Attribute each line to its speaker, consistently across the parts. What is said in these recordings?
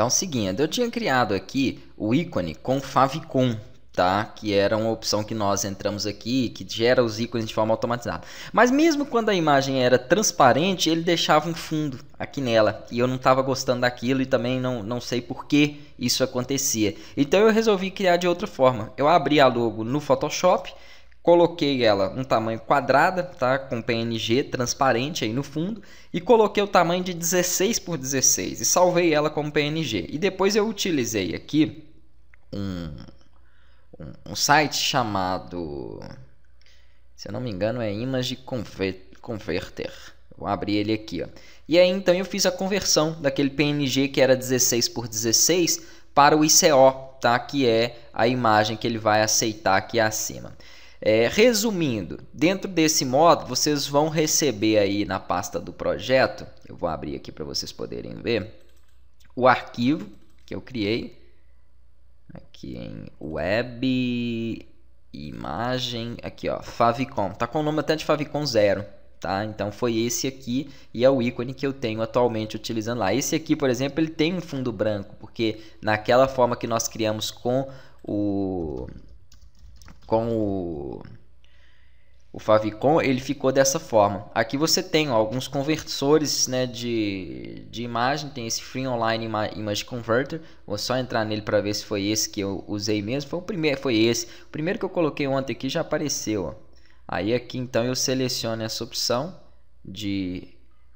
Speaker 1: Então, seguindo, seguinte, eu tinha criado aqui o ícone com favicon, tá? Que era uma opção que nós entramos aqui, que gera os ícones de forma automatizada. Mas mesmo quando a imagem era transparente, ele deixava um fundo aqui nela. E eu não estava gostando daquilo e também não, não sei por que isso acontecia. Então eu resolvi criar de outra forma. Eu abri a logo no Photoshop Coloquei ela um tamanho quadrada, tá? Com PNG transparente aí no fundo. E coloquei o tamanho de 16 por 16 e salvei ela como PNG. E depois eu utilizei aqui um, um, um site chamado... Se eu não me engano é Image Converter. Vou abrir ele aqui, ó. E aí então eu fiz a conversão daquele PNG que era 16 por 16 para o ICO, tá? Que é a imagem que ele vai aceitar aqui acima. É, resumindo, dentro desse modo, vocês vão receber aí na pasta do projeto, eu vou abrir aqui para vocês poderem ver, o arquivo que eu criei, aqui em web, imagem, aqui ó, favicon, tá com o nome até de favicon zero, tá? Então foi esse aqui e é o ícone que eu tenho atualmente utilizando lá. Esse aqui, por exemplo, ele tem um fundo branco, porque naquela forma que nós criamos com o com o, o favicon, ele ficou dessa forma. Aqui você tem ó, alguns conversores né, de, de imagem, tem esse Free Online Image Converter. Vou só entrar nele para ver se foi esse que eu usei mesmo. Foi o primeiro, foi esse. O primeiro que eu coloquei ontem aqui já apareceu. Ó. Aí aqui então eu seleciono essa opção de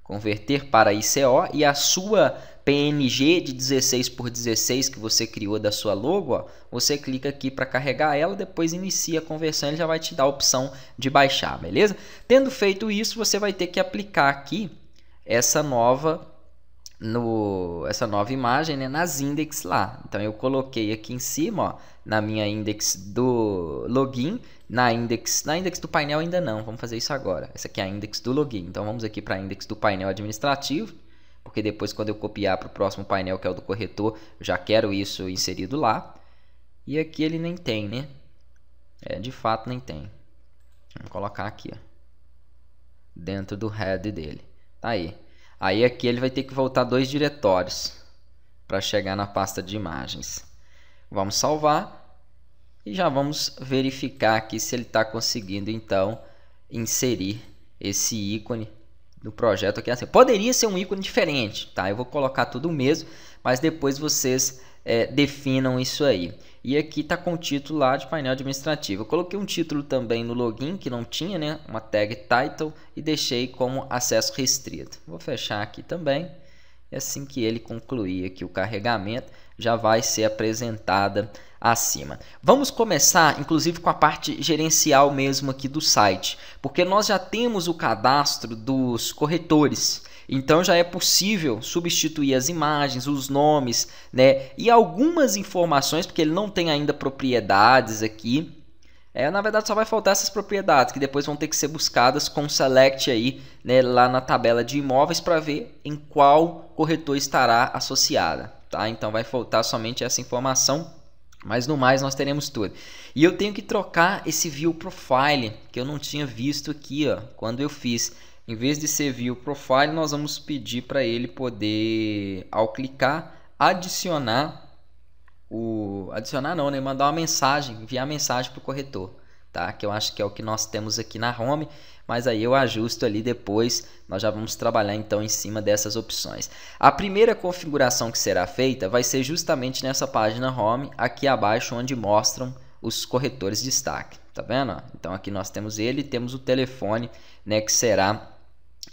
Speaker 1: converter para ICO e a sua PNG de 16 por 16 que você criou da sua logo, ó, você clica aqui para carregar ela, depois inicia a conversão, ele já vai te dar a opção de baixar, beleza? Tendo feito isso, você vai ter que aplicar aqui essa nova no, essa nova imagem né, nas index lá. Então eu coloquei aqui em cima, ó, na minha index do login, na index, na index do painel ainda não, vamos fazer isso agora. Essa aqui é a index do login. Então vamos aqui para a index do painel administrativo porque depois quando eu copiar para o próximo painel, que é o do corretor, eu já quero isso inserido lá. E aqui ele nem tem, né? É, de fato nem tem. Vamos colocar aqui, ó. Dentro do head dele. Tá aí. Aí aqui ele vai ter que voltar dois diretórios para chegar na pasta de imagens. Vamos salvar e já vamos verificar aqui se ele está conseguindo então inserir esse ícone do projeto aqui assim. Poderia ser um ícone diferente, tá? Eu vou colocar tudo mesmo, mas depois vocês é, definam isso aí. E aqui está com o título lá de painel administrativo. Eu coloquei um título também no login, que não tinha, né? Uma tag title e deixei como acesso restrito. Vou fechar aqui também. E é assim que ele concluir aqui o carregamento, já vai ser apresentada acima. Vamos começar, inclusive, com a parte gerencial mesmo aqui do site, porque nós já temos o cadastro dos corretores. Então já é possível substituir as imagens, os nomes, né? E algumas informações, porque ele não tem ainda propriedades aqui, é, na verdade só vai faltar essas propriedades que depois vão ter que ser buscadas com select aí, né, lá na tabela de imóveis para ver em qual corretor estará associada, tá? Então vai faltar somente essa informação, mas no mais nós teremos tudo. E eu tenho que trocar esse view profile que eu não tinha visto aqui, ó, quando eu fiz. Em vez de ser view profile, nós vamos pedir para ele poder ao clicar adicionar o adicionar não, né? Mandar uma mensagem, enviar mensagem para o corretor, tá? Que eu acho que é o que nós temos aqui na home, mas aí eu ajusto ali depois. Nós já vamos trabalhar então em cima dessas opções. A primeira configuração que será feita vai ser justamente nessa página home, aqui abaixo onde mostram os corretores de destaque, tá vendo? Então aqui nós temos ele, temos o telefone, né, que será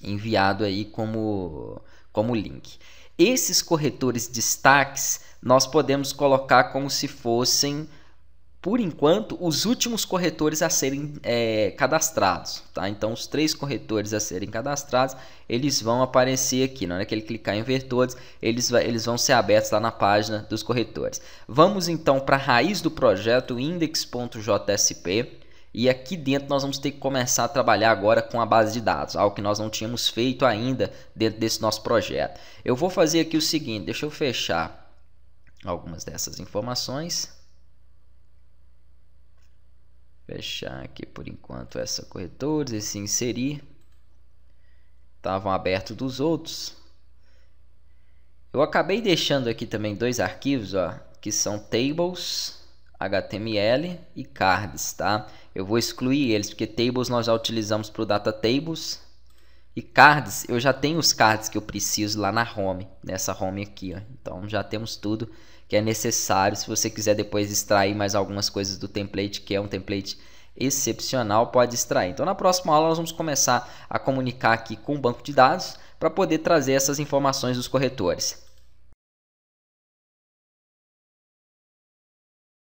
Speaker 1: enviado aí como como link. Esses corretores de destaques nós podemos colocar como se fossem, por enquanto, os últimos corretores a serem é, cadastrados. Tá? Então, os três corretores a serem cadastrados, eles vão aparecer aqui. Na hora que ele clicar em ver todos, eles, eles vão ser abertos lá na página dos corretores. Vamos então para a raiz do projeto, index.jsp. E aqui dentro nós vamos ter que começar a trabalhar agora com a base de dados, algo que nós não tínhamos feito ainda dentro desse nosso projeto. Eu vou fazer aqui o seguinte, deixa eu fechar algumas dessas informações. Fechar aqui por enquanto essa corretora, esse inserir. Estavam abertos dos outros. Eu acabei deixando aqui também dois arquivos, ó, que são tables, HTML e cards, tá? Eu vou excluir eles, porque tables nós já utilizamos para o data tables e cards, eu já tenho os cards que eu preciso lá na home, nessa home aqui, ó. Então já temos tudo que é necessário. Se você quiser depois extrair mais algumas coisas do template, que é um template excepcional, pode extrair. Então na próxima aula nós vamos começar a comunicar aqui com o banco de dados para poder trazer essas informações dos corretores.